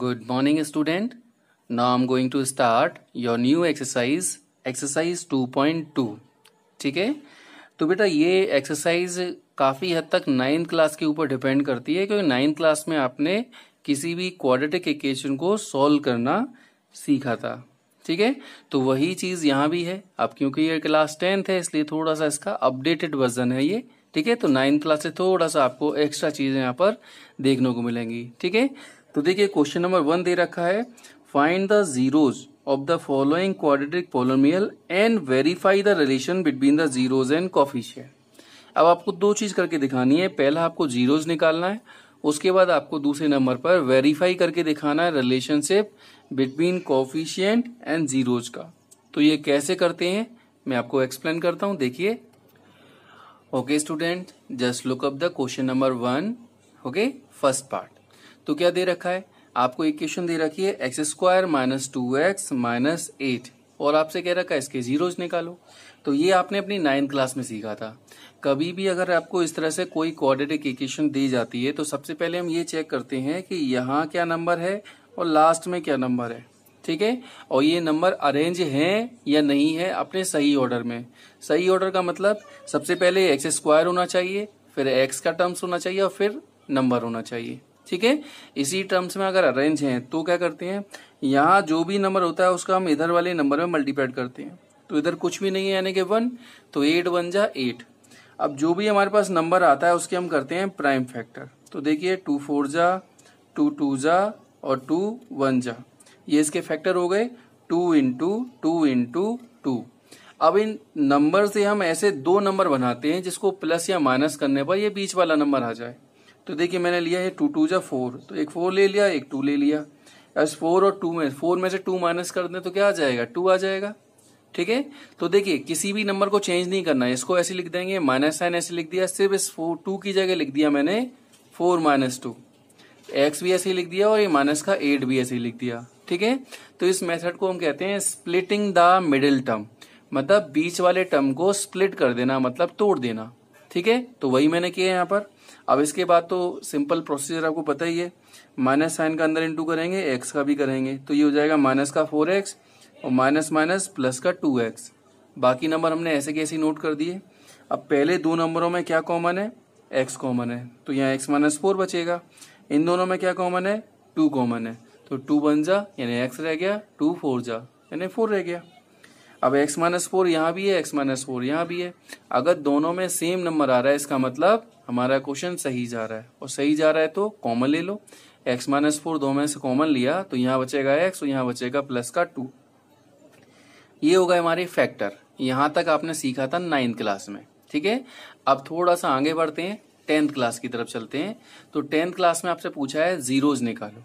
Good morning student. Now I'm going to start your new exercise exercise 2.2 ठीक है तो बेटा ये एक्सरसाइज काफ़ी हद तक नाइन्थ क्लास के ऊपर डिपेंड करती है क्योंकि नाइन्थ क्लास में आपने किसी भी क्वाड्रेटिक इक्वेशन को सॉल्व करना सीखा था ठीक है तो वही चीज़ यहाँ भी है अब क्योंकि ये क्लास टेंथ है इसलिए थोड़ा सा इसका अपडेटेड वर्जन है ये ठीक है तो नाइन्थ क्लास से थोड़ा सा आपको एक्स्ट्रा चीज़ें यहाँ पर देखने को मिलेंगी ठीक है तो देखिए क्वेश्चन नंबर वन दे रखा है find the zeros of the following quadratic polynomial and verify the relation between the zeros and coefficient अब आपको दो चीज़ करके दिखानी है पहला आपको जीरोज निकालना है उसके बाद आपको दूसरे नंबर पर वेरीफाई करके दिखाना है relationship between coefficient and zeros का तो ये कैसे करते हैं मैं आपको एक्सप्लेन करता हूँ देखिए okay student just look up the question number one okay first part तो क्या दे रखा है आपको एक क्वेश्चन दे रखी है x square minus two x minus eight और आपसे कह रखा है इसके जीरोज निकालो तो ये आपने अपनी नाइन्थ क्लास में सीखा था कभी भी अगर आपको इस तरह से कोई क्वाड्रेटिक इक्वेशन दी जाती है तो सबसे पहले हम ये चेक करते हैं कि यहाँ क्या नंबर है और लास्ट में क्या नंबर है ठीक है और ये नंबर अरेंज है या नहीं है अपने सही ऑर्डर में सही ऑर्डर का मतलब सबसे पहले एक्स स्क्वायर होना चाहिए फिर एक्स का टर्म्स होना चाहिए और फिर नंबर होना चाहिए ठीक है इसी टर्म्स में अगर अरेंज है तो क्या करते हैं यहाँ जो भी नंबर होता है उसका हम इधर वाले नंबर में मल्टीप्लाइड करते हैं तो इधर कुछ भी नहीं है यानी कि वन तो एट वन जा एट अब जो भी हमारे पास नंबर आता है उसके हम करते हैं प्राइम फैक्टर तो देखिए टू फोर जा टू टू जा और टू वन जा ये इसके फैक्टर हो गए two into two into two अब इन नंबर से हम ऐसे दो नंबर बनाते हैं जिसको प्लस या माइनस करने पर ये बीच वाला नंबर आ जाए तो देखिए मैंने लिया है टू टू जा फोर तो एक फोर ले लिया एक टू ले लिया एस फोर और टू में फोर में से टू माइनस कर दें तो क्या आ जाएगा टू आ जाएगा ठीक है तो देखिए किसी भी नंबर को चेंज नहीं करना है इसको ऐसे लिख देंगे माइनस साइन ऐसे लिख दिया सिर्फ इस फोर टू की जगह लिख दिया मैंने फोर माइनस टू एक्स भी ऐसे लिख दिया और ये माइनस का एट भी ऐसे लिख दिया ठीक है तो इस मेथड को हम कहते हैं स्प्लिटिंग द मिडिल टर्म मतलब बीच वाले टर्म को स्प्लिट कर देना मतलब तोड़ देना ठीक है तो वही मैंने किया है यहाँ पर अब इसके बाद तो सिंपल प्रोसीजर आपको पता ही है माइनस साइन का अंदर इंटू करेंगे एक्स का भी करेंगे तो ये हो जाएगा माइनस का फोर एक्स और माइनस माइनस प्लस का टू एक्स बाकी नंबर हमने ऐसे कैसे नोट कर दिए अब पहले दो नंबरों में क्या कॉमन है एक्स कॉमन है तो यहाँ एक्स माइनस फोर बचेगा इन दोनों में क्या कॉमन है टू कॉमन है तो टू बन जा यानी एक्स रह गया टू फोर जा यानी फोर रह गया अब एक्स माइनस फोर यहाँ भी है एक्स माइनस फोर यहाँ भी है अगर दोनों में सेम नंबर आ रहा है इसका मतलब हमारा क्वेश्चन सही जा रहा है और सही जा रहा है तो कॉमन ले लो एक्स माइनस फोर दो में से कॉमन लिया तो यहाँ बचेगा एक्स और यहाँ बचेगा प्लस का टू ये होगा हमारे फैक्टर यहाँ तक आपने सीखा था नाइन्थ क्लास में ठीक है अब थोड़ा सा आगे बढ़ते हैं टेंथ क्लास की तरफ चलते हैं तो टेंथ क्लास में आपसे पूछा है जीरोज निकालो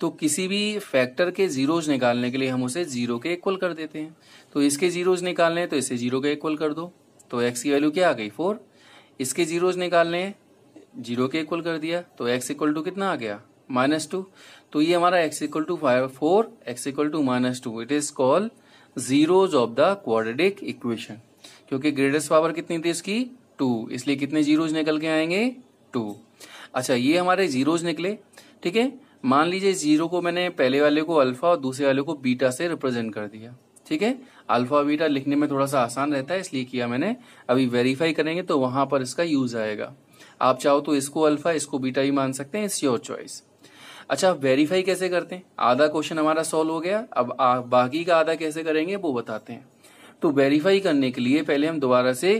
तो किसी भी फैक्टर के जीरोज निकालने के लिए हम उसे जीरो के इक्वल कर देते हैं तो इसके जीरोज निकालने हैं तो इसे जीरो के इक्वल कर दो तो एक्स की वैल्यू क्या आ गई फोर इसके जीरोज निकालने हैं जीरो के इक्वल कर दिया तो एक्स इक्वल टू कितना आ गया माइनस टू तो ये हमारा x equal to five four x equal to minus two it is call zeros of the quadratic equation क्योंकि ग्रेटेस्ट पावर कितनी थी इसकी टू इसलिए कितने जीरोज निकल के आएंगे टू अच्छा ये हमारे जीरोज निकले ठीक है मान लीजिए जीरो को मैंने पहले वाले को अल्फा और दूसरे वाले को बीटा से रिप्रेजेंट कर दिया ठीक है अल्फा बीटा लिखने में थोड़ा सा आसान रहता है इसलिए किया मैंने अभी वेरीफाई करेंगे तो वहां पर इसका यूज आएगा आप चाहो तो इसको अल्फा इसको बीटा ही मान सकते हैं इट्स योर चॉइस अच्छा वेरीफाई कैसे करते हैं आधा क्वेश्चन हमारा सॉल्व हो गया अब बाकी का आधा कैसे करेंगे वो बताते हैं तो वेरीफाई करने के लिए पहले हम दोबारा से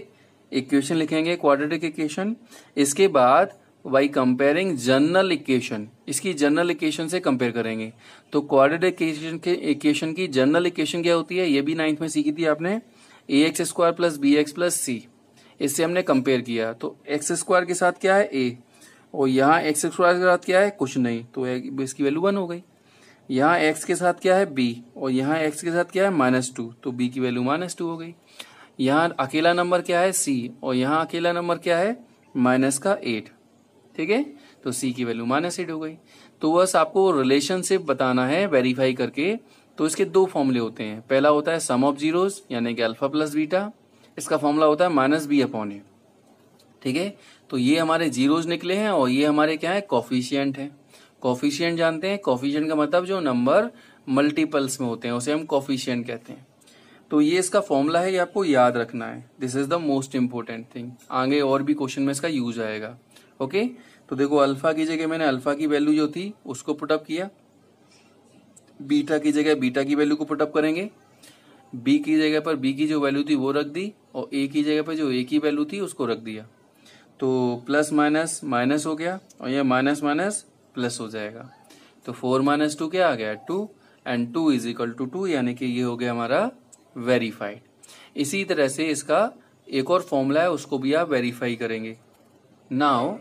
इक्वेशन लिखेंगे क्वाड्रेटिक इक्वेशन इसके बाद वाई कंपेयरिंग जनरल इक्वेशन इसकी जनरल इक्वेशन से कंपेयर करेंगे तो क्वाड्रेटिक इक्वेशन के इक्वेशन की जनरल इक्वेशन क्या होती है ये भी नाइन्थ में सीखी थी आपने a x square plus b x plus c इससे हमने कंपेयर किया तो एक्स स्क्वायर के साथ क्या है ए और यहाँ एक्स स्क्वायर के साथ क्या है कुछ नहीं तो इसकी वैल्यू वन हो गई यहाँ एक्स के साथ क्या है बी और यहाँ एक्स के साथ क्या है माइनस टू तो बी की वैल्यू माइनस टू हो गई यहाँ अकेला नंबर क्या है सी और यहाँ अकेला नंबर क्या है माइनस का एट ठीक है तो सी की वैल्यू माइनस एट हो गई तो बस आपको रिलेशनशिप बताना है वेरीफाई करके तो इसके दो फॉर्मूले होते हैं पहला होता है सम ऑफ जीरोस यानी कि अल्फा प्लस बीटा इसका फॉर्मूला होता है माइनस बी अपॉन ए ठीक है तो ये हमारे जीरोज निकले हैं और ये हमारे क्या है कॉफिशियंट है कॉफिशियंट जानते हैं कॉफिशियंट का मतलब जो नंबर मल्टीपल्स में होते हैं उसे हम कॉफिशियंट कहते हैं तो ये इसका फॉर्मूला है ये आपको याद रखना है this is the most important thing आगे और भी क्वेश्चन में इसका यूज आएगा ओके तो देखो अल्फा की जगह मैंने अल्फा की वैल्यू जो थी उसको पुटअप किया बीटा की जगह बीटा की वैल्यू को पुटअप करेंगे बी की जगह पर बी की जो वैल्यू थी वो रख दी और ए की जगह पर जो ए की वैल्यू थी उसको रख दिया तो प्लस माइनस माइनस हो गया और ये माइनस माइनस प्लस हो जाएगा तो फोर माइनस टू क्या आ गया two and two is equal to two यानी कि ये हो गया हमारा वेरीफाइड इसी तरह से इसका एक और फॉर्मूला है उसको भी आप वेरीफाई करेंगे नाउ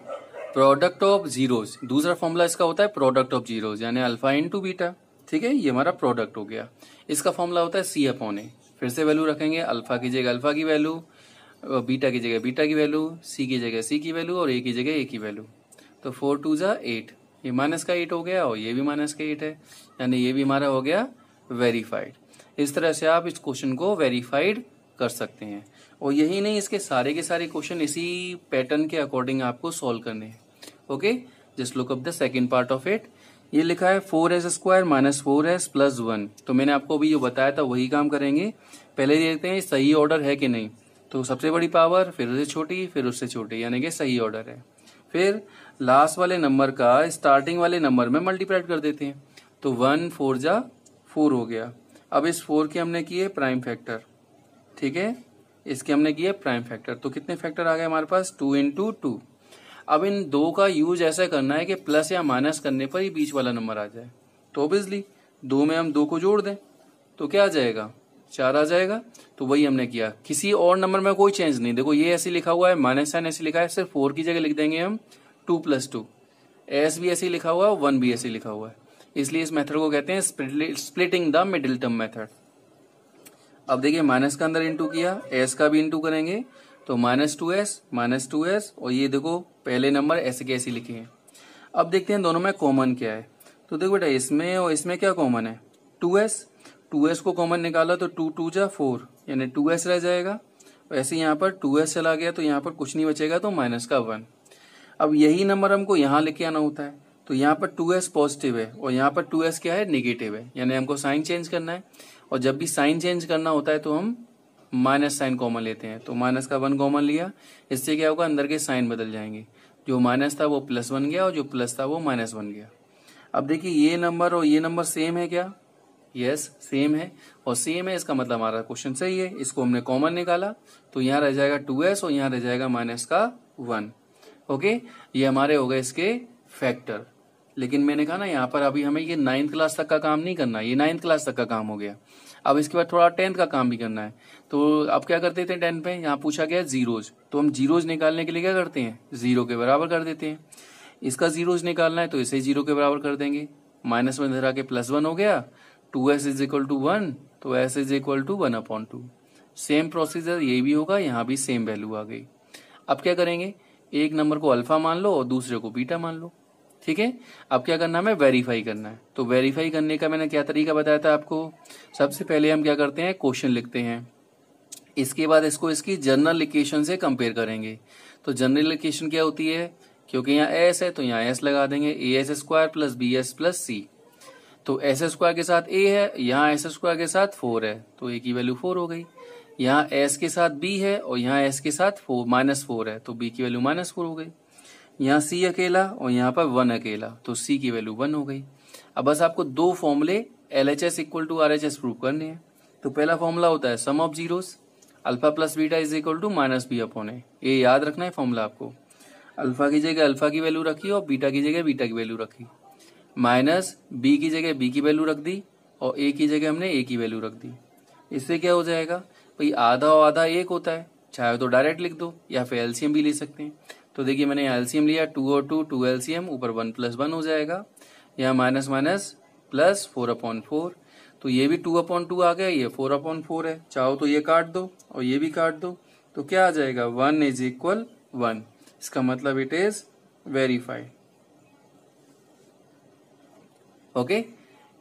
प्रोडक्ट ऑफ जीरोज दूसरा फॉर्मूला इसका होता है प्रोडक्ट ऑफ जीरोज यानी अल्फा टू बीटा ठीक है ये हमारा प्रोडक्ट हो गया इसका फॉर्मूला होता है सी ऑन ए फिर से वैल्यू रखेंगे अल्फा की जगह अल्फा की वैल्यू बीटा की जगह बीटा की वैल्यू सी की जगह सी की वैल्यू और ए की जगह ए की वैल्यू तो फोर टू जा एट ये माइनस का एट हो गया और ये भी माइनस का एट है यानी ये भी हमारा हो गया वेरीफाइड इस तरह से आप इस क्वेश्चन को वेरीफाइड कर सकते हैं और यही नहीं इसके सारे के सारे क्वेश्चन इसी पैटर्न के अकॉर्डिंग आपको सॉल्व करने हैं okay just look up the second part of it ये लिखा है four s square minus four s plus one तो मैंने आपको अभी ये बताया था वही काम करेंगे पहले देखते हैं सही ऑर्डर है कि नहीं तो सबसे बड़ी पावर फिर उससे छोटी फिर उससे छोटी यानी कि सही ऑर्डर है फिर लास्ट वाले नंबर का स्टार्टिंग वाले नंबर में मल्टीप्लाइड कर देते हैं तो वन फोर जा फोर हो गया अब इस फोर के हमने किए प्राइम फैक्टर ठीक है इसके हमने किए प्राइम फैक्टर तो कितने फैक्टर आ गए हमारे पास टू टू टू अब इन दो का यूज ऐसा करना है कि प्लस या माइनस करने पर ही बीच वाला नंबर आ जाए तो ऑब्वियसली दो में हम दो को जोड़ दें तो क्या आ जाएगा चार आ जाएगा तो वही हमने किया किसी और नंबर में कोई चेंज नहीं देखो ये ऐसे लिखा हुआ है माइनस साइन ऐसे लिखा है सिर्फ फोर की जगह लिख देंगे हम टू प्लस टू एस भी ऐसे लिखा हुआ है वन भी ऐसे लिखा हुआ है इसलिए इस मेथड को कहते हैं splitting the middle term method अब देखिए माइनस का अंदर इंटू किया एस का भी इंटू करेंगे तो minus two s minus two s और ये देखो पहले नंबर ऐसे के ऐसे लिखे हैं अब देखते हैं दोनों में कॉमन क्या है तो देखो बेटा इसमें और इसमें क्या कॉमन है टू एस टू एस को कॉमन निकाला तो टू टू जा फोर यानी टू एस रह जाएगा वैसे यहाँ पर टू एस चला गया तो यहाँ पर कुछ नहीं बचेगा तो माइनस का वन अब यही नंबर हमको यहाँ लेके आना होता है तो यहाँ पर टू एस पॉजिटिव है और यहाँ पर टू एस क्या है निगेटिव है यानी हमको साइन चेंज करना है और जब भी साइन चेंज करना होता है तो हम माइनस साइन कॉमन लेते हैं तो माइनस का वन कॉमन लिया इससे क्या होगा अंदर के साइन बदल जाएंगे जो माइनस था वो प्लस बन गया और जो प्लस था वो माइनस बन गया अब देखिए ये नंबर और ये नंबर सेम है क्या यस yes, सेम है और सेम है इसका मतलब हमारा क्वेश्चन सही है इसको हमने कॉमन निकाला तो यहाँ रह जाएगा टू एस और यहाँ रह जाएगा माइनस का वन ओके ये हमारे हो गए इसके फैक्टर लेकिन मैंने कहा ना यहाँ पर अभी हमें ये नाइन्थ क्लास तक का काम नहीं करना ये नाइन्थ क्लास तक का काम हो गया अब इसके बाद थोड़ा टेंथ का काम भी करना है तो अब क्या करते थे टेंथ में यहाँ पूछा गया जीरोज तो हम जीरोज निकालने के लिए क्या करते हैं जीरो के बराबर कर देते हैं इसका जीरोज निकालना है तो इसे जीरो के बराबर कर देंगे माइनस वन धरा के प्लस वन हो गया two s is equal to one तो s is equal to one upon two same procedure ये भी होगा यहाँ भी सेम वैल्यू आ गई अब क्या करेंगे एक नंबर को अल्फा मान लो और दूसरे को बीटा मान लो ठीक है अब क्या करना है वेरीफाई करना है तो वेरीफाई करने का मैंने क्या तरीका बताया था आपको सबसे पहले हम क्या करते हैं क्वेश्चन लिखते हैं इसके बाद इसको इसकी जनरल लोकेशन से कंपेयर करेंगे तो जनरल लोकेशन क्या होती है क्योंकि यहाँ एस है तो यहाँ एस लगा देंगे a s square plus b s plus c तो एस स्क्वायर के साथ ए है यहाँ एस स्क्वायर के साथ फोर है तो ए की वैल्यू फोर हो गई यहाँ एस के साथ बी है और यहाँ एस के साथ फोर माइनस फोर है तो बी की वैल्यू माइनस फोर हो गई यहाँ सी अकेला और यहाँ पर वन अकेला तो सी की वैल्यू वन हो गई अब बस आपको दो फॉर्मूले L H S equal to R H S prove करने हैं तो पहला फॉर्मूला होता है sum of zeros alpha plus beta is equal to minus b upon a ये याद रखना है फॉर्मूला आपको अल्फा की जगह अल्फा की वैल्यू रखी और बीटा की जगह बीटा की वैल्यू रखी माइनस बी की जगह बी की वैल्यू रख दी और ए की जगह हमने ए की वैल्यू रख दी इससे क्या हो जाएगा भाई आधा और आधा एक होता है चाहे तो डायरेक्ट लिख दो या फिर एलसीएम भी ले सकते हैं तो देखिए मैंने यहाँ एलसीएम लिया टू और टू टू एलसीएम ऊपर वन प्लस वन हो जाएगा यहाँ minus minus plus four upon four तो ये भी टू अपॉन टू आ गया ये फोर अपॉन फोर है चाहो तो ये काट दो और ये भी काट दो तो क्या आ जाएगा वन इज इक्वल वन इसका मतलब इट इज वेरीफाइड ओके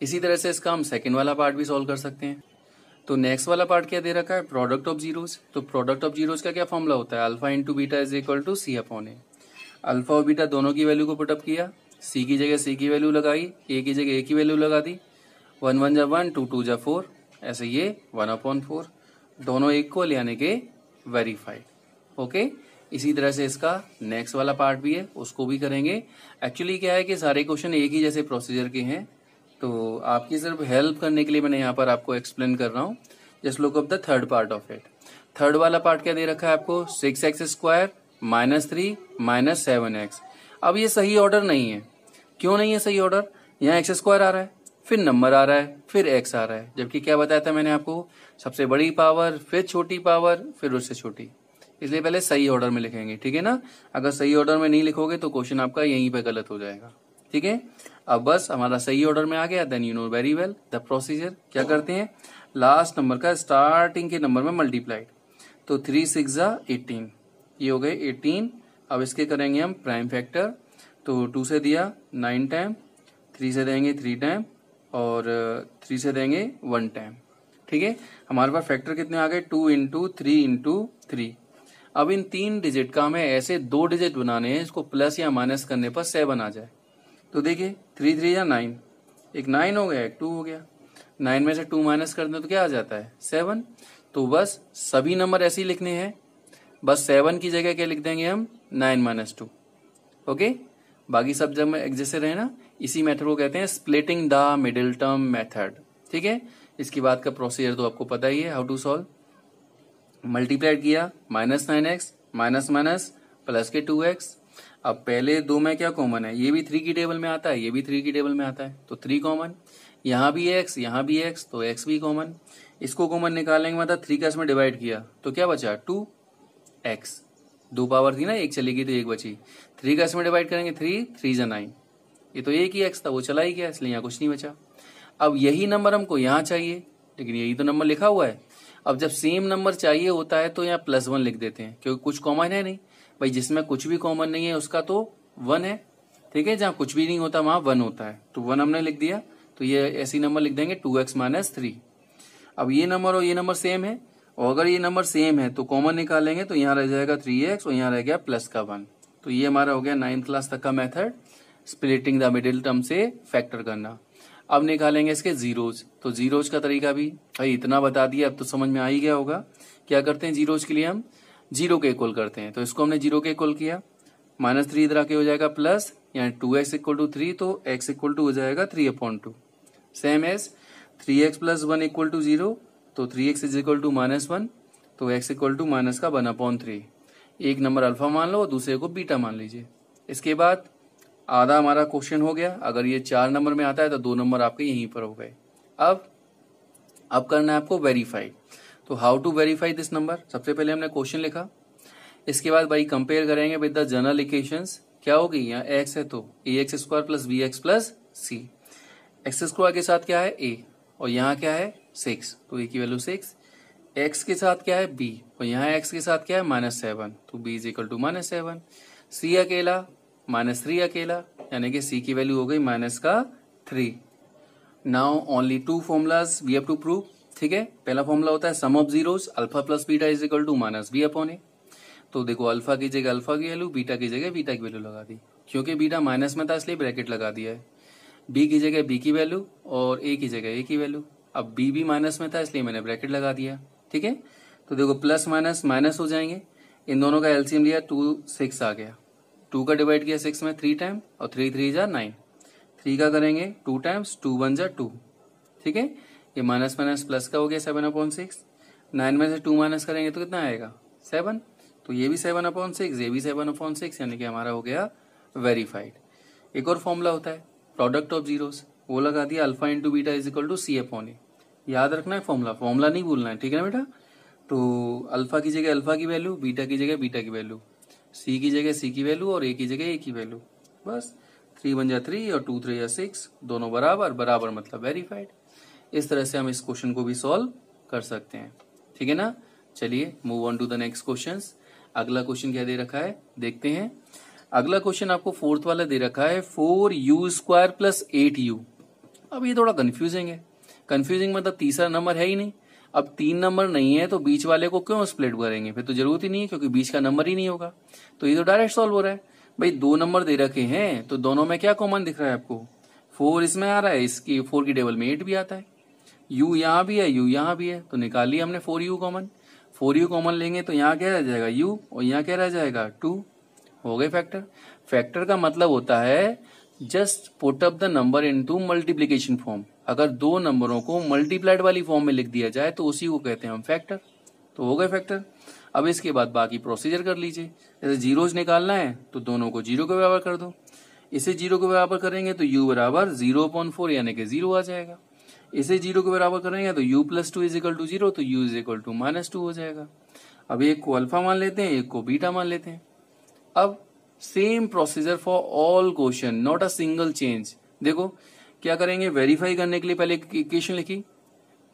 इसी तरह से इसका हम सेकेंड वाला पार्ट भी सॉल्व कर सकते हैं तो नेक्स्ट वाला पार्ट क्या दे रखा है प्रोडक्ट ऑफ जीरोज तो प्रोडक्ट ऑफ जीरोज का क्या फॉर्मूला होता है alpha into beta is equal to c upon a alpha और बीटा दोनों की वैल्यू को पुटअप किया सी की जगह सी की वैल्यू लगाई ए की जगह ए की वैल्यू लगा दी वन वन जा वन टू टू जा फोर ऐसे ये वन अपॉन फोर दोनों इक्वल यानी के वेरीफाइड ओके इसी तरह से इसका नेक्स्ट वाला पार्ट भी है उसको भी करेंगे एक्चुअली क्या है कि सारे क्वेश्चन एक ही जैसे प्रोसीजर के हैं तो आपकी सिर्फ हेल्प करने के लिए मैंने यहाँ पर आपको एक्सप्लेन कर रहा हूँ just look up the third part of it third वाला पार्ट क्या दे रखा है आपको six x square minus three minus seven x अब ये सही ऑर्डर नहीं है क्यों नहीं है सही ऑर्डर यहाँ एक्स स्क्वायर आ रहा है फिर नंबर आ रहा है फिर एक्स आ रहा है जबकि क्या बताया था मैंने आपको सबसे बड़ी पावर फिर छोटी पावर फिर उससे छोटी इसलिए पहले सही ऑर्डर में लिखेंगे ठीक है ना अगर सही ऑर्डर में नहीं लिखोगे तो क्वेश्चन आपका यहीं पर गलत हो जाएगा ठीक है अब बस हमारा सही ऑर्डर में आ गया then you know very well the procedure क्या करते हैं लास्ट नंबर का स्टार्टिंग के नंबर में मल्टीप्लाइड तो थ्री सिक्स जा एटीन ये हो गए एटीन अब इसके करेंगे हम प्राइम फैक्टर तो टू से दिया नाइन टाइम थ्री से देंगे थ्री टाइम और थ्री uh, से देंगे वन टाइम ठीक है हमारे पास फैक्टर कितने आ गए two into three into three अब इन तीन डिजिट का हमें ऐसे दो डिजिट बनाने हैं इसको प्लस या माइनस करने पर सेवन आ जाए तो देखिए थ्री थ्री या नाइन एक नाइन हो गया एक टू हो गया नाइन में से टू माइनस कर दें तो क्या आ जाता है सेवन तो बस सभी नंबर ऐसे ही लिखने हैं बस सेवन की जगह क्या लिख देंगे हम नाइन माइनस टू ओके बाकी सब जब जैसे रहे ना इसी मेथड को कहते हैं splitting the middle term method ठीक है इसकी बात का प्रोसीजर तो आपको पता ही है हाउ टू सॉल्व मल्टीप्लाइड किया minus nine x minus minus plus के टू एक्स अब पहले दो में क्या कॉमन है ये भी थ्री की टेबल में आता है ये भी थ्री की टेबल में आता है तो थ्री कॉमन यहाँ भी एक्स यहाँ भी एक्स तो एक्स भी कॉमन इसको कॉमन निकालेंगे मतलब थ्री का इसमें डिवाइड किया तो क्या बचा टू एक्स दो पावर थी ना एक चली गई तो एक बची थ्री का इसमें डिवाइड करेंगे थ्री थ्री जन नाइन ये तो एक ही एक्स था वो चला ही गया इसलिए यहाँ कुछ नहीं बचा अब यही नंबर हमको यहाँ चाहिए लेकिन यही तो नंबर लिखा हुआ है अब जब सेम नंबर चाहिए होता है तो यहाँ प्लस वन लिख देते हैं क्योंकि कुछ कॉमन है नहीं भाई जिसमें कुछ भी कॉमन नहीं है उसका तो वन है ठीक है जहां कुछ भी नहीं होता वहां वन होता है तो वन हमने लिख दिया तो ये ऐसी नंबर लिख देंगे टू एक्स माइनस थ्री अब ये नंबर और ये नंबर सेम है और अगर ये नंबर सेम है तो कॉमन निकालेंगे तो यहाँ रह जाएगा थ्री एक्स और यहाँ रह गया प्लस का वन तो ये हमारा हो गया नाइन्थ क्लास तक का method splitting the middle term से फैक्टर करना अब निकालेंगे इसके जीरोज तो जीरोज का तरीका भी भाई इतना बता दिया अब तो समझ में आ ही गया होगा क्या करते हैं जीरोज के लिए हम जीरो के इक्वल करते हैं तो इसको हमने जीरो के इक्वल किया माइनस थ्री इधर आके हो जाएगा प्लस यानी two x equal to three तो एक्स इक्वल टू हो जाएगा three upon two same as three x plus one equal to zero तो three x is equal to minus one तो एक्स इक्वल टू माइनस का one upon three एक number alpha मान लो और दूसरे को बीटा मान लीजिए इसके बाद आधा हमारा क्वेश्चन हो गया अगर ये चार नंबर में आता है तो दो नंबर आपके यहीं पर हो गए अब अब करना है आपको वेरीफाई तो how to verify this number सबसे पहले हमने क्वेश्चन लिखा इसके बाद भाई कंपेयर करेंगे विद द जनरल इक्वेशन क्या होगी यहाँ एक्स है तो a x square plus b x plus c x square के साथ क्या है ए और यहाँ क्या है सिक्स तो ए की वैल्यू सिक्स एक्स के साथ क्या है बी और यहाँ एक्स के साथ क्या है माइनस सेवन तो b is equal to minus seven c अकेला माइनस थ्री अकेला यानी कि सी की वैल्यू हो गई माइनस का three now only two formulas we have to prove ठीक है पहला फॉर्मूला होता है sum of zeros alpha plus beta is equal to minus b upon a तो देखो अल्फा की जगह अल्फा की वैल्यू बीटा की जगह बीटा की वैल्यू लगा दी क्योंकि बीटा माइनस में था इसलिए ब्रैकेट लगा दिया है बी की जगह बी की वैल्यू और ए की जगह ए की वैल्यू अब बी भी माइनस में था इसलिए मैंने ब्रैकेट लगा दिया ठीक है तो देखो प्लस माइनस माइनस हो जाएंगे इन दोनों का एलसीएम लिया टू सिक्स आ गया टू का डिवाइड किया सिक्स में थ्री टाइम और थ्री थ्री जा नाइन थ्री का करेंगे टू टाइम्स टू वन जा टू ठीक है ये माइनस माइनस प्लस का हो गया सेवन अपॉन सिक्स नाइन में से टू माइनस करेंगे तो कितना आएगा सेवन तो ये भी सेवन अपॉन सिक्स ये भी सेवन अपॉन सिक्स यानी कि हमारा हो गया वेरीफाइड एक और फॉर्मूला होता है प्रोडक्ट ऑफ जीरोस वो लगा दिया alpha into beta is equal to c upon a याद रखना है फॉर्मूला फॉर्मूला नहीं भूलना है ठीक है ना बेटा तो अल्फा की जगह अल्फा की वैल्यू बीटा की जगह बीटा की वैल्यू सी की जगह सी की वैल्यू और ए की जगह ए की वैल्यू बस थ्री वन जा थ्री और टू थ्री या सिक्स दोनों बराबर बराबर मतलब वेरीफाइड इस तरह से हम इस क्वेश्चन को भी सॉल्व कर सकते हैं ठीक है ना चलिए move on to the next question अगला क्वेश्चन क्या दे रखा है देखते हैं अगला क्वेश्चन आपको फोर्थ वाला दे रखा है four u square plus eight u अब ये थोड़ा कंफ्यूजिंग है कंफ्यूजिंग मतलब तीसरा नंबर है ही नहीं अब तीन नंबर नहीं है तो बीच वाले को क्यों स्प्लिट करेंगे फिर तो जरूरत ही नहीं है क्योंकि बीच का नंबर ही नहीं होगा तो ये तो डायरेक्ट सॉल्व हो रहा है भाई दो नंबर दे रखे हैं तो दोनों में क्या कॉमन दिख रहा है आपको फोर इसमें आ रहा है इसकी फोर की टेबल में एट भी आता है यू यहां भी है यू यहां भी है तो निकाल लिया हमने four u common four u common लेंगे तो यहां क्या रह जाएगा यू और यहां क्या रह जाएगा टू हो गए फैक्टर फैक्टर का मतलब होता है just put up the number into multiplication form अगर दो नंबरों को मल्टीप्लाइड वाली फॉर्म में लिख दिया जाए तो उसी को कहते हैं हम फैक्टर तो हो गए फैक्टर अब इसके बाद बाकी प्रोसीजर कर लीजिए जैसे जीरोज निकालना है तो दोनों को जीरो के बराबर कर दो इसे जीरो के बराबर करेंगे तो यू बराबर जीरो पॉइंट फोर यानी कि जीरो आ जाएगा इसे जीरो के बराबर करेंगे तो u plus two is equal to zero तो u is equal to minus two हो जाएगा अब एक को अल्फा मान लेते हैं एक को बीटा मान लेते हैं अब same procedure for all question not a single change देखो क्या करेंगे वेरीफाई करने के लिए पहले इक्वेशन लिखी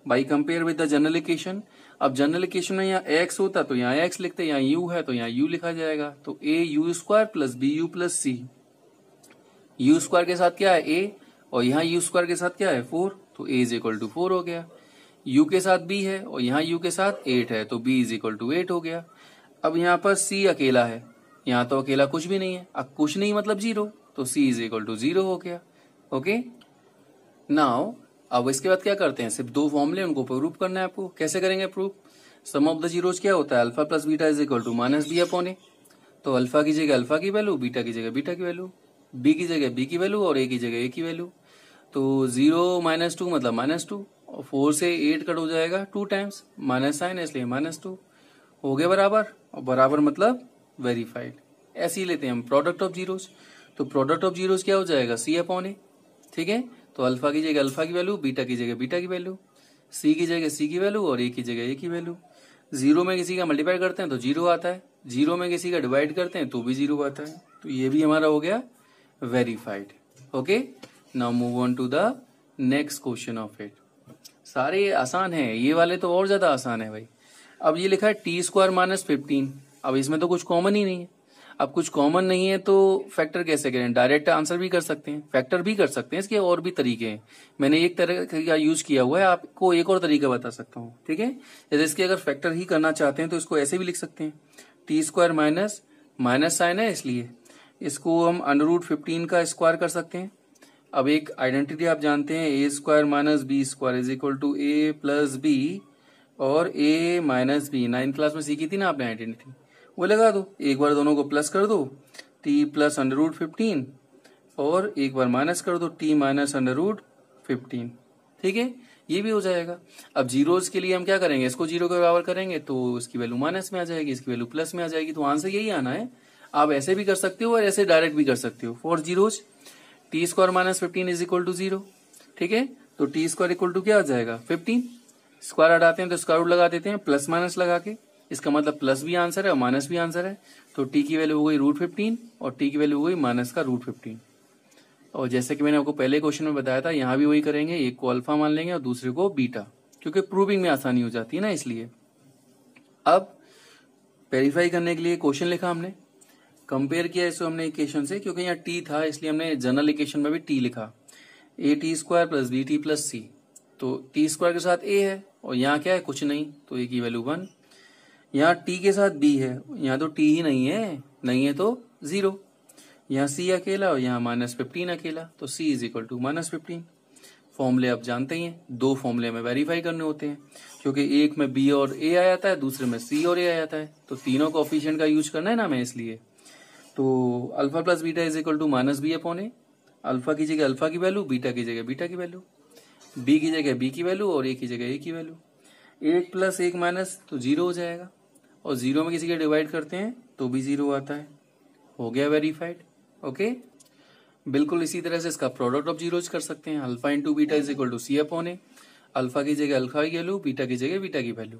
by compare with the general equation अब जनरल इक्वेशन में यहाँ एक्स होता तो यहाँ एक्स लिखते यहाँ यू है तो यहाँ यू लिखा जाएगा तो a u square plus b u plus c u square के साथ क्या है ए और यहाँ यू स्क्वायर के साथ क्या है फोर तो a is equal to four हो गया यू के साथ बी है और यहाँ यू के साथ एट है तो b is equal to eight हो गया अब यहाँ पर सी अकेला है यहाँ तो अकेला कुछ भी नहीं है अब कुछ नहीं मतलब जीरो तो c is equal to zero हो गया ओके नाउ अब इसके बाद क्या करते हैं सिर्फ दो फॉर्मूले उनको प्रूव करना है आपको कैसे करेंगे proof sum of the zeros क्या होता है alpha plus beta is equal to minus b upon a तो अल्फा की जगह अल्फा की वैल्यू बीटा की जगह बीटा की वैल्यू बी की जगह बी की वैल्यू और ए की जगह ए की वैल्यू तो जीरो माइनस टू मतलब माइनस टू और फोर से एट कट हो जाएगा टू टाइम्स माइनस साइन इसलिए माइनस टू हो गया बराबर और बराबर मतलब वेरीफाइड ऐसे ही लेते हैं हम प्रोडक्ट ऑफ जीरोस तो प्रोडक्ट ऑफ जीरोस क्या हो जाएगा सी अपॉन ए ठीक है तो अल्फा की जगह अल्फा की वैल्यू बीटा की जगह बीटा की वैल्यू सी की जगह सी की वैल्यू और ए की जगह ए की वैल्यू जीरो में किसी का मल्टीप्लाई करते हैं तो जीरो आता है जीरो में किसी का डिवाइड करते हैं तो भी जीरो आता है तो ये भी हमारा हो गया verified okay now move on to the next question of it सारे आसान है ये वाले तो और ज्यादा आसान है भाई अब ये लिखा है टी स्क्वायर माइनस फिफ्टीन अब इसमें तो कुछ कॉमन ही नहीं है अब कुछ कॉमन नहीं है तो फैक्टर कैसे करें डायरेक्ट आंसर भी कर सकते हैं फैक्टर भी कर सकते हैं इसके और भी तरीके हैं मैंने एक तरह का यूज किया हुआ है आपको एक और तरीका बता सकता हूँ ठीक है जैसे इसके अगर फैक्टर ही करना चाहते हैं तो इसको ऐसे भी लिख सकते हैं t square minus minus sign है इसलिए इसको हम अंडर रूट फिफ्टीन का स्क्वायर कर सकते हैं अब एक आइडेंटिटी आप जानते हैं a square minus b square is equal to a plus b और a minus b ninth class में सीखी थी ना आपने आइडेंटिटी वो लगा दो एक बार दोनों को प्लस कर दो t plus under root fifteen और एक बार माइनस कर दो t minus under root fifteen ठीक है ये भी हो जाएगा अब जीरोज के लिए हम क्या करेंगे इसको जीरो के बराबर करेंगे तो इसकी वैल्यू माइनस में आ जाएगी इसकी वैल्यू प्लस में आ जाएगी तो आंसर यही आना है आप ऐसे भी कर सकते हो और ऐसे डायरेक्ट भी कर सकते हो for zeros t square minus fifteen is equal to zero ठीक है तो टी स्क्वायर इक्वल टू क्या आ जाएगा फिफ्टीन स्क्वायर हटाते हैं तो स्क्वायर रूट लगा देते हैं प्लस माइनस लगा के इसका मतलब प्लस भी आंसर है और माइनस भी आंसर है तो टी की वैल्यू हो गई रूट फिफ्टीन और टी की वैल्यू हो गई माइनस का रूट फिफ्टीन और जैसे कि मैंने आपको पहले क्वेश्चन में बताया था यहां भी वही करेंगे एक को अल्फा मान लेंगे और दूसरे को बीटा क्योंकि प्रूविंग में आसानी हो जाती है ना इसलिए अब वेरीफाई करने के लिए क्वेश्चन लिखा हमने कंपेयर किया इसको हमने इक्वेशन से क्योंकि यहाँ टी था इसलिए हमने जनरल इक्वेशन में भी टी लिखा a t square plus b t plus c तो टी स्क्वायर के साथ ए है और यहाँ क्या है कुछ नहीं तो ए की वैल्यू वन यहाँ टी के साथ बी है यहाँ तो टी ही नहीं है नहीं है तो जीरो यहाँ सी अकेला और यहाँ माइनस फिफ्टीन अकेला तो c is equal to minus fifteen फॉर्मूले आप जानते ही हैं दो फॉर्मूले में वेरीफाई करने होते हैं क्योंकि एक में बी और ए आ जाता है दूसरे में सी और ए आ जाता है तो तीनों को का यूज करना है ना हमें इसलिए तो alpha plus beta is equal to minus b upon a alpha की जगह अल्फा की वैल्यू बीटा की जगह बीटा की वैल्यू बी की जगह बी की वैल्यू और ए की जगह ए की वैल्यू एक प्लस एक माइनस तो जीरो हो जाएगा और जीरो में किसी के डिवाइड करते हैं तो भी जीरो आता है हो गया वेरीफाइड ओके बिल्कुल इसी तरह से इसका प्रोडक्ट ऑफ जीरोज कर सकते हैं alpha into beta is equal to c एफ ओने अल्फा की जगह अल्फा की वैल्यू बीटा की जगह बीटा की वैल्यू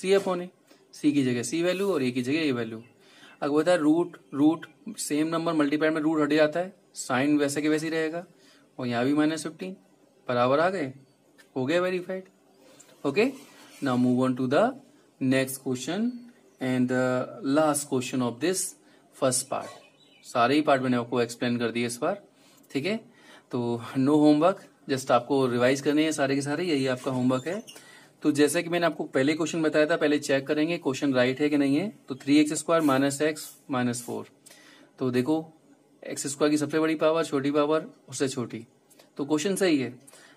सी एफ ओने सी की जगह सी वैल्यू और ए की जगह ए वैल्यू अगर बताया root root same number multiplied में रूट हट जाता है साइन वैसे के वैसे ही रहेगा और यहाँ भी माइनस फिफ्टीन बराबर आ गए हो गया वेरीफाइड ओके ना move on to the next question and last question of this first part सारे ही पार्ट मैंने आपको एक्सप्लेन कर दिए इस बार ठीक है तो नो होमवर्क जस्ट आपको रिवाइज करने है सारे के सारे यही आपका होमवर्क है तो जैसे कि मैंने आपको पहले क्वेश्चन बताया था पहले चेक करेंगे क्वेश्चन राइट है कि नहीं है तो three x square minus x minus four तो देखो एक्स स्क्वायर की सबसे बड़ी पावर छोटी पावर उससे छोटी तो क्वेश्चन सही है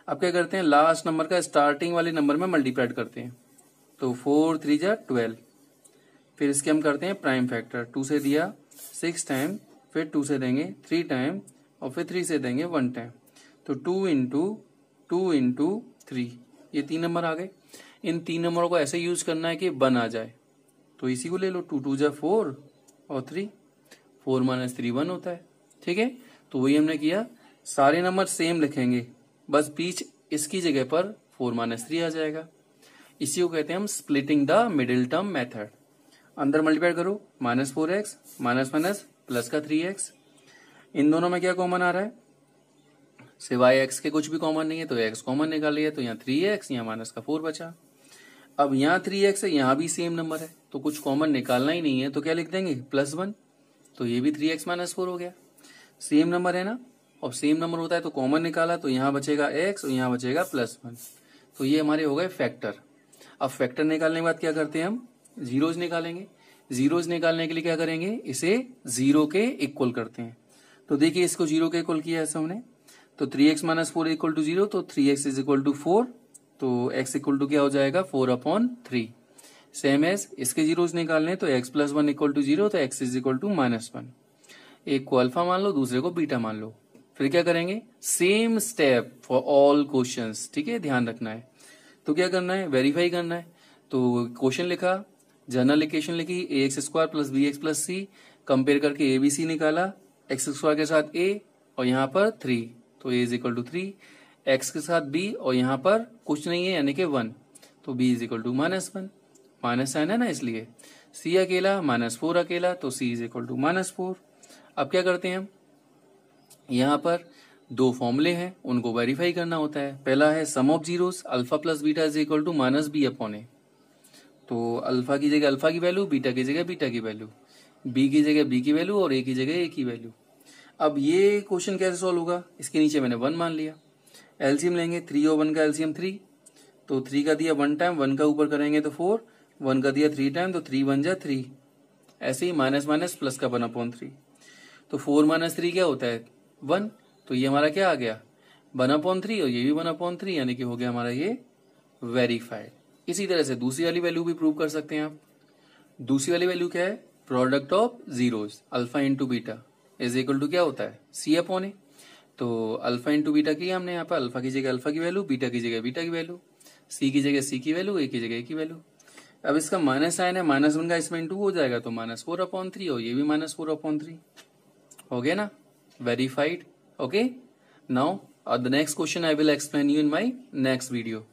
आप क्या करते हैं लास्ट नंबर का स्टार्टिंग वाले नंबर में मल्टीप्लाइड करते हैं तो फोर थ्री जा ट्वेल्व फिर इसके हम करते हैं प्राइम फैक्टर टू से दिया सिक्स टाइम फिर टू से देंगे थ्री टाइम और फिर थ्री से देंगे वन टाइम तो two into two into three ये तीन नंबर आ गए इन तीन नंबरों को ऐसे यूज करना है कि वन आ जाए तो इसी को ले लो टू टू जै फोर और three four minus three one होता है ठीक है तो वही हमने किया सारे नंबर सेम लिखेंगे बस बीच इसकी जगह पर फोर माइनस थ्री आ जाएगा इसी को कहते हैं हम splitting the middle term method अंदर मल्टीप्लाई करो minus four x minus minus plus का थ्री एक्स इन दोनों में क्या कॉमन आ रहा है सिवाय एक्स के कुछ भी कॉमन नहीं है तो एक्स कॉमन निकाल लिया तो यहाँ थ्री एक्स यहाँ माइनस का फोर बचा अब यहाँ थ्री एक्स है यहाँ भी सेम नंबर है तो कुछ कॉमन निकालना ही नहीं है तो क्या लिख देंगे प्लस वन तो ये भी थ्री एक्स माइनस फोर हो गया सेम नंबर है ना और सेम नंबर होता है तो कॉमन निकाला तो यहाँ बचेगा एक्स और यहाँ बचेगा प्लस वन तो ये हमारे हो गए फैक्टर अब फैक्टर निकालने के बाद क्या करते हैं हम जीरोज निकालेंगे जीरोज निकालने के लिए क्या करेंगे इसे जीरो के इक्वल करते हैं तो देखिए इसको जीरो के इक्वल किया है सबने तो three x minus four equal to zero तो three x is equal to four तो x इक्वल टू क्या हो जाएगा four upon three same as इसके जीरोज निकालने तो x plus one equal to zero तो x is equal to minus one एक को अल्फा मान लो दूसरे को बीटा मान लो फिर क्या करेंगे same step for all question ठीक है ध्यान रखना है तो क्या करना है वेरीफाई करना है तो क्वेश्चन लिखा जनरल इक्वेशन लिखी a x square plus b x plus c compare करके ए बी सी निकाला एक्स स्क्वायर के साथ ए और यहां पर थ्री तो a is equal to three x के साथ बी और यहाँ पर कुछ नहीं है यानी कि वन तो b is equal to minus one minus sign है ना इसलिए सी अकेला माइनस फोर अकेला तो c is equal to minus four अब क्या करते हैं हम यहाँ पर दो फॉर्मूले हैं उनको वेरीफाई करना होता है पहला है sum of zeros alpha plus beta is equal to minus b upon a तो अल्फा की जगह अल्फा की वैल्यू बीटा की जगह बीटा की वैल्यू बी की जगह बी की वैल्यू और ए की जगह ए की वैल्यू अब ये क्वेश्चन कैसे सॉल्व होगा इसके नीचे मैंने वन मान लिया एल्सियम लेंगे थ्री और वन का एल्सियम थ्री तो थ्री का दिया वन टाइम वन का ऊपर करेंगे तो फोर वन का दिया थ्री टाइम तो थ्री वन जा थ्री ऐसे ही माइनस माइनस प्लस का बना अपॉन थ्री तो फोर माइनस थ्री क्या होता है वन तो ये हमारा क्या आ गया वन अपॉन थ्री और ये भी वन अपॉन थ्री यानी कि हो गया हमारा ये वेरीफाइड इसी तरह से दूसरी वाली वैल्यू भी प्रूव कर सकते हैं आप दूसरी वाली वैल्यू क्या है product of zero alpha into beta is equal to क्या होता है सी अपॉन ए तो अल्फा इंटू बीटा किया हमने यहाँ पर अल्फा की जगह अल्फा की वैल्यू बीटा की जगह बीटा की वैल्यू सी की जगह सी की वैल्यू ए की जगह ए की वैल्यू अब इसका माइनस आया है माइनस वन का इसमें इंटू हो जाएगा तो माइनस फोर अपॉन थ्री और ये भी माइनस फोर अपॉन थ्री हो गया ना verified okay now the next question I will explain you in my next video